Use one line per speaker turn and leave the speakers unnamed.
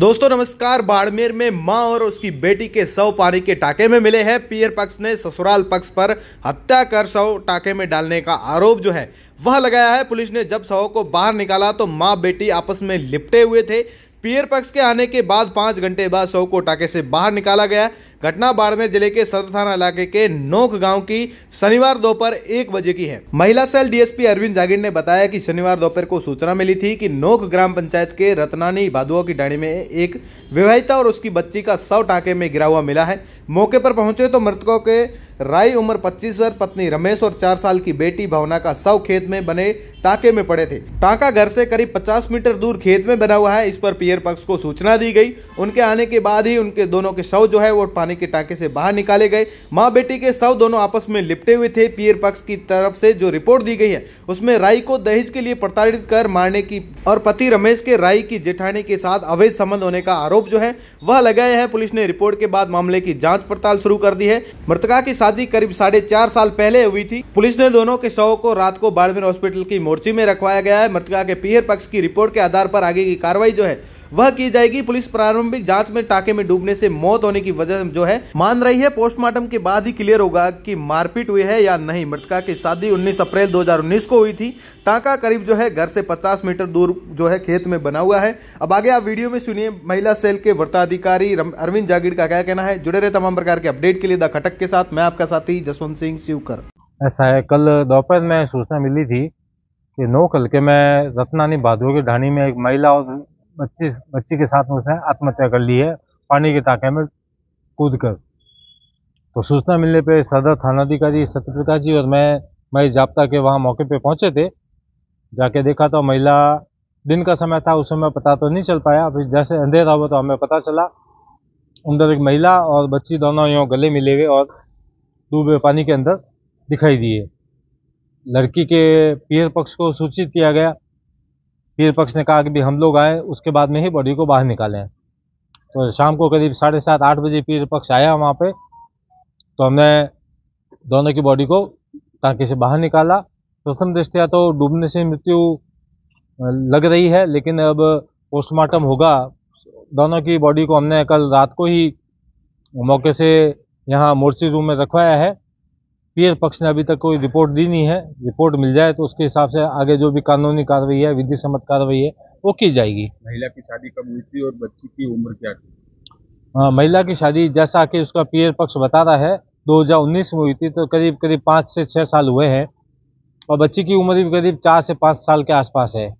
दोस्तों नमस्कार बाड़मेर में मां और उसकी बेटी के शव पानी के टाके में मिले हैं पीयर पक्ष ने ससुराल पक्ष पर हत्या कर शव टाके में डालने का आरोप जो है वह लगाया है पुलिस ने जब शव को बाहर निकाला तो मां बेटी आपस में लिपटे हुए थे पीयर पक्ष के आने के बाद पांच घंटे बाद शव को टाके से बाहर निकाला गया घटना बाड़मेर जिले के सदर थाना इलाके के नोक गांव की शनिवार दोपहर एक बजे की है महिला सेल डीएसपी अरविंद जागीर ने बताया कि शनिवार दोपहर को सूचना मिली थी कि नोक ग्राम पंचायत के रतनानी भादुआ की डाणी में एक विवाहिता और उसकी बच्ची का सौ टाके में गिरा हुआ मिला है मौके पर पहुंचे तो मृतकों के राय उम्र 25 वर्ष पत्नी रमेश और चार साल की बेटी भावना का शव खेत में बने टाके में पड़े थे टाका घर से करीब 50 मीटर दूर खेत में बना हुआ है इस पर पियर पक्ष को सूचना दी गई उनके आने के बाद ही उनके दोनों के शव जो है वो पानी के टाके से बाहर निकाले गए माँ बेटी के शव दोनों आपस में लिपटे हुए थे पियर पक्ष की तरफ से जो रिपोर्ट दी गई है उसमें राय को दहेज के लिए प्रताड़ित कर मारने की और पति रमेश के राय की जेठाने के साथ अवैध संबंध होने का आरोप जो है वह लगाया है पुलिस ने रिपोर्ट के बाद मामले की जाँच जांच पड़ताल शुरू कर दी है मृतका की शादी करीब साढ़े चार साल पहले हुई थी पुलिस ने दोनों के शव को रात को बाड़मेर हॉस्पिटल की मोर्ची में रखवाया गया है मृतका के पीहर पक्ष की रिपोर्ट के आधार पर आगे की कार्रवाई जो है वह की जाएगी पुलिस प्रारंभिक जांच में टाके में डूबने से मौत होने की वजह जो है मान रही है पोस्टमार्टम के बाद ही क्लियर होगा कि मारपीट हुई है या नहीं मृतका की शादी 19 अप्रैल 2019 को हुई थी टाका करीब जो है घर से 50 मीटर दूर जो है खेत में बना हुआ है अब आगे आप वीडियो में सुनिए महिला सेल के वृत्ताधिकारी अरविंद जागीर का क्या कहना है जुड़े रहे तमाम प्रकार के अपडेट के लिए द खटक के साथ मैं आपका साथी जसवंत सिंह शिवकर
ऐसा है कल दोपहर में सूचना मिली थी कि नौ कल के मैं रत्नानी भादुआ की ढाणी में एक महिला और बच्ची बच्ची के साथ में उसने आत्महत्या कर ली है पानी के ताके में कूद कर तो सूचना मिलने पे सदर थानाधिकारी अधिकारी प्रकाश जी और मैं मैं जाप्ता के वहाँ मौके पे पहुँचे थे जाके देखा तो महिला दिन का समय था उस समय पता तो नहीं चल पाया फिर जैसे अंधेरा हुआ तो हमें पता चला अंदर एक महिला और बच्ची दोनों यूँ गले मिले हुए और डूबे पानी के अंदर दिखाई दिए लड़की के पीर पक्ष को सूचित किया गया फिर पक्ष ने कहा कि भी हम लोग आए उसके बाद में ही बॉडी को बाहर निकालें तो शाम को करीब साढ़े सात आठ बजे पीर पक्ष आया वहाँ पे तो हमने दोनों की बॉडी को टाँके से बाहर निकाला प्रथम दृष्टिया तो डूबने से मृत्यु लग रही है लेकिन अब पोस्टमार्टम होगा दोनों की बॉडी को हमने कल रात को ही मौके से यहाँ मोर्ची रूम में रखवाया है पीएफ पक्ष ने अभी तक कोई रिपोर्ट दी नहीं है रिपोर्ट मिल जाए तो उसके हिसाब से आगे जो भी कानूनी कार्रवाई है विधि सम्मत कार्रवाई है वो की जाएगी महिला की शादी कब हुई थी और बच्ची की उम्र क्या थी हाँ महिला की शादी जैसा कि उसका पीएफ पक्ष बता रहा है 2019 में हुई थी तो करीब करीब पाँच से छः साल हुए हैं और बच्ची की उम्र भी करीब चार से पाँच साल के आसपास है